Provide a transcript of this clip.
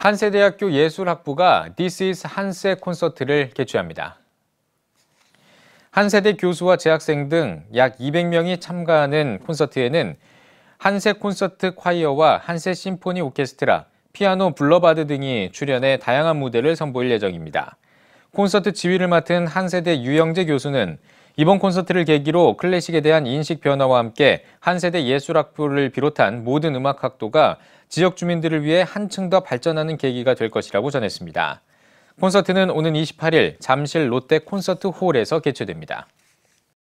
한세대학교 예술학부가 This is 한세 콘서트를 개최합니다. 한세대 교수와 재학생 등 약 200명이 참가하는 콘서트에는 한세 콘서트 콰이어와 한세 심포니 오케스트라, 피아노 블러바드 등이 출연해 다양한 무대를 선보일 예정입니다. 콘서트 지휘를 맡은 한세대 유영재 교수는 이번 콘서트를 계기로 클래식에 대한 인식 변화와 함께 한 세대 예술학부를 비롯한 모든 음악학도가 지역 주민들을 위해 한층 더 발전하는 계기가 될 것이라고 전했습니다. 콘서트는 오는 28일 잠실 롯데 콘서트 홀에서 개최됩니다.